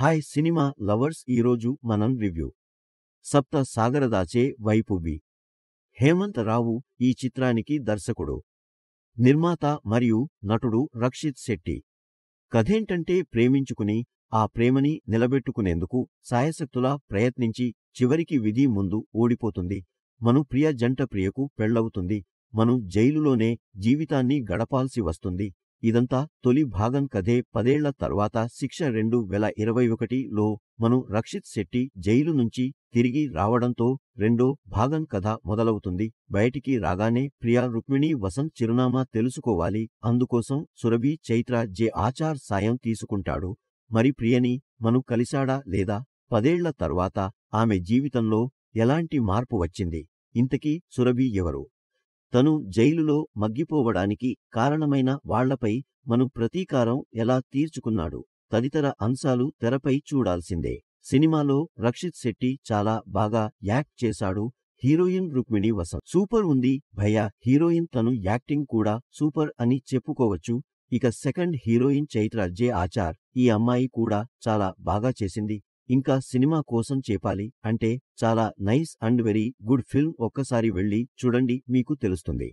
hi cinema lovers ఈరోజు మనం review సప్త సాగరదాచే వైపు బి హేమంత్ రావు ఈ చిత్రానికి దర్శకుడు నిర్మాత మరియు నటుడు రక్షిత్ శెట్టి కథేంటంటే ప్రేమించుకుని ఆ ప్రేమని నిలబెట్టుకునేందుకు సాయశక్తులా ప్రయత్నించి చివరికి విధి ముందు ఓడిపోతుంది మను ప్రియ జంట ప్రియకు పెళ్లవుతుంది మను జైలులోనే జీవితాన్ని గడపాల్సి వస్తుంది ఇదంతా తొలి భాగం కథే పదేళ్ల తర్వాత శిక్ష రెండు వేల ఇరవై ఒకటిలో మను రక్షిత్ శెట్టి జైలు నుంచి తిరిగి రావడంతో రెండో భాగం కథ మొదలవుతుంది బయటికి రాగానే ప్రియా రుక్మిణి వసంత్ చిరునామా తెలుసుకోవాలి అందుకోసం సురభి చైత్ర జే ఆచార్ సాయం తీసుకుంటాడు మరి ప్రియని మను కలిశాడా లేదా పదేళ్ల తర్వాత ఆమె జీవితంలో ఎలాంటి మార్పు వచ్చింది ఇంతకీ సురభి ఎవరు తను జైలులో మగ్గిపోవడానికి కారణమైన వాళ్లపై మను ప్రతీకారం ఎలా తీర్చుకున్నాడు తదితర అంశాలు తెరపై చూడాల్సిందే సినిమాలో రక్షిత్ శెట్టి చాలా బాగా యాక్ట్ చేశాడు హీరోయిన్ రుక్మిణి వసంత్ సూపర్ ఉంది భయ హీరోయిన్ తను యాక్టింగ్ కూడా సూపర్ అని చెప్పుకోవచ్చు ఇక సెకండ్ హీరోయిన్ చైత్ర జే ఆచార్ ఈ అమ్మాయి కూడా చాలా బాగా చేసింది ఇంకా సినిమా కోసం చేపాలి అంటే చాలా nice and very good film ఒక్కసారి వెళ్ళి చూడండి మీకు తెలుస్తుంది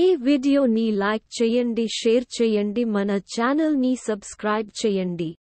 ఏ వీడియోని లైక్ చేయండి షేర్ చేయండి మన ఛానల్ని సబ్స్క్రైబ్ చేయండి